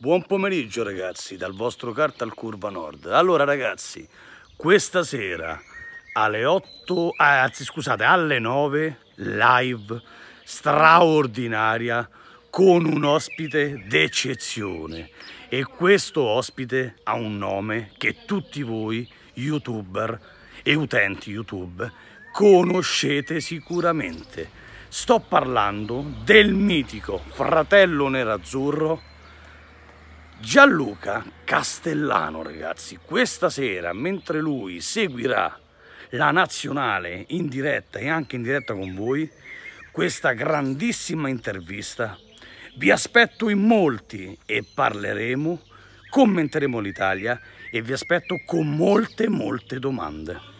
Buon pomeriggio ragazzi dal vostro carta al Curva Nord. Allora ragazzi, questa sera alle 8, ah, anzi scusate, alle 9 live straordinaria con un ospite d'eccezione e questo ospite ha un nome che tutti voi youtuber e utenti YouTube conoscete sicuramente. Sto parlando del mitico fratello nerazzurro Gianluca Castellano, ragazzi, questa sera, mentre lui seguirà la nazionale in diretta e anche in diretta con voi, questa grandissima intervista, vi aspetto in molti e parleremo, commenteremo l'Italia e vi aspetto con molte, molte domande.